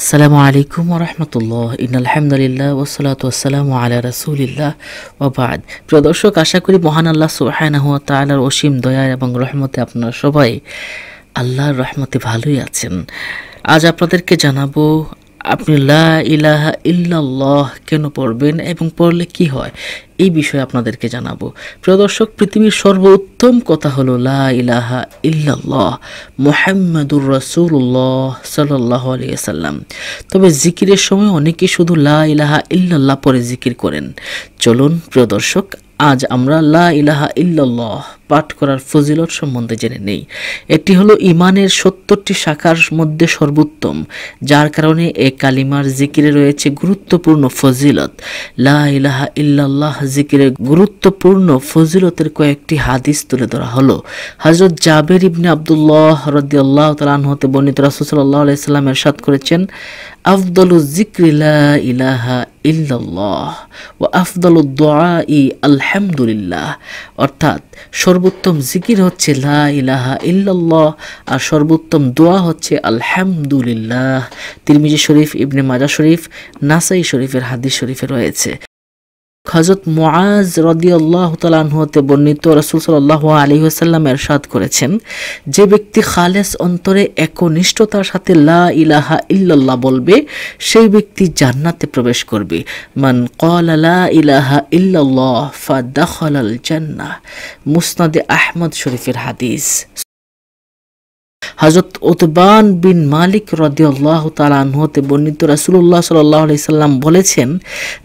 আসসালামু আলাইকুম রহমতুল্লাহ ইন আলহামদুলিল্লাহ ওসলাত আসসালামু আলা রসুলিল্লাহ ওবাদ প্রিয় দর্শক আশা করি মহান আল্লাহ সুহায়না হুয়া তালার অসীম দয়া এবং রহমতে আপনারা সবাই আল্লাহর রহমতে ভালোই আছেন আজ আপনাদেরকে জানাবো আপনি লা ইলাহা ইল্লাল্লাহ কেন পড়বেন এবং পড়লে কি হয় এই বিষয়ে আপনাদেরকে জানাবো প্রিয় দর্শক পৃথিবীর সর্বোত্তম কথা হলো লা ইলাহা ইল্লাল্লাহ মোহাম্মদুর সাল্লাল্লাহু আলাইহি সাল্লাম তবে জিকিরের সময় অনেকে শুধু লা ইলাহা ইল্লাল্লাহ পরে জিকির করেন চলুন প্রিয় দর্শক আজ আমরা লা ইলাহা ইল্লাল্লাহ পাঠ করার ফজিলত সম্বন্ধে জেনে নেই এটি হলো ইমানের সত্তরটি শাখার মধ্যে সর্বোত্তম যার কারণে এ কালিমার জিকিরে রয়েছে গুরুত্বপূর্ণ ফজিলত লা ইলাহা ইল্লাল্লাহ জিকিরের গুরুত্বপূর্ণ ফজিলতের কয়েকটি হাদিস তুলে ধরা হলো হজরত জাবের ইবনে আবদুল্লাহ হরদ্দাল্লাহ তালান হতে বর্ণিত রাসুসাল্লাহ আলাইসাল্লাম এরশাদ করেছেন আফদল জিক্রিলা ইলাহা ইল্লাল্লাহ ও আফদল দোয়া ই আলহামদুলিল্লাহ অর্থাৎ সর্বোত্তম জিকির হচ্ছে লা ইলাহা ইল্লাল্লাহ আর সর্বোত্তম দোয়া হচ্ছে আলহামদুলিল্লাহ তিরমিজি শরীফ ইবনে মাজা শরীফ নাসাই শরীফের হাদিস শরীফে রয়েছে হজরত মোয়াজ রদিয়াল্লাহ তালাহতে বর্ণিত রসুল সাল্লাহ আলী আসাল্লাম এরশাদ করেছেন যে ব্যক্তি খালেস অন্তরে একনিষ্ঠতার সাথে লা ইলাহা ইল্লাল্লাহ বলবে সেই ব্যক্তি জান্নাতে প্রবেশ করবে মান লা ইলাহা ইল্লাল্লাহ ফা দখলাল জান্নাহ মুসনাদে আহমদ শরীফের হাদিস হাজরত ওতবান বিন মালিক রদিউল্লাহ হতে বর্ণিত রাসুল্লাহ সাল্লাহ সাল্লাম বলেছেন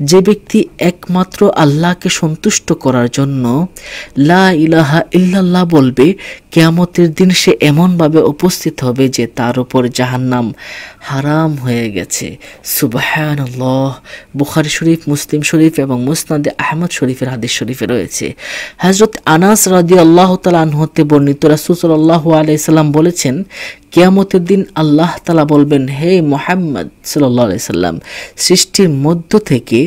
যে ব্যক্তি একমাত্র আল্লাহকে সন্তুষ্ট করার জন্য লা ইলাহা ইল্লাল্লাহ বলবে কেয়ামতের দিন সে এমনভাবে উপস্থিত হবে যে তার উপর জাহান্নাম হারাম হয়ে গেছে সুবাহান বুখারি শরীফ মুসলিম শরীফ এবং মুসনাদে আহমদ শরীফের হাদিস শরীফে রয়েছে হজরত আনাস রাদি আল্লাহ তালাহতে বর্ণিত রাসুল সাল্লাহ আলাইসাল্লাম বলেছেন কেয়ামতের দিন আল্লাহ তালা বলবেন হে মোহাম্মদ সাল্লি সাল্লাম সৃষ্টির মধ্য থেকে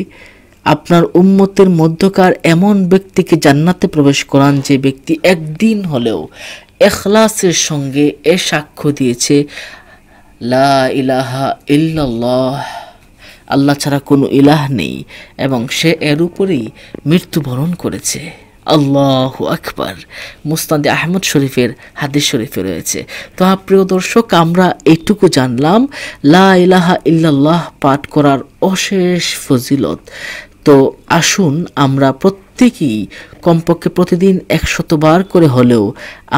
আপনার উম্মতের মধ্যকার এমন ব্যক্তিকে জান্নাতে প্রবেশ করান যে ব্যক্তি একদিন হলেও এখলাসের সঙ্গে এ সাক্ষ্য দিয়েছে লা ইলাহা ইল্লাল্লাহ আল্লাহ ছাড়া কোনো ইলাহ নেই এবং সে এর উপরেই মৃত্যুবরণ করেছে আল্লাহ আকবার মুস্তান্দি আহমদ শরীফের হাদিস শরীফে রয়েছে তো হ্যাঁ, প্রিয় দর্শক আমরা এইটুকু জানলাম লা ইলাহা ইল্লাল্লাহ পাঠ করার অশেষ ফজিলত তো আসুন আমরা প্রত্যেকেই কমপক্ষে প্রতিদিন একশতবার করে হলেও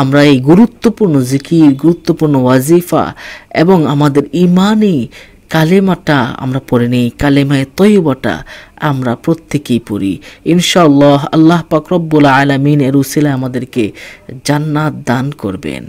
আমরা এই গুরুত্বপূর্ণ জিকির গুরুত্বপূর্ণ ওয়াজিফা এবং আমাদের ইমানই কালেমাটা আমরা পড়ে নিই কালেমায় তৈবটা আমরা প্রত্যেকেই পড়ি ইনশাল্লাহ আল্লাহ পাকরব্বুল রব্বুল আলামিন এর উসিলা আমাদেরকে জান্নাত দান করবেন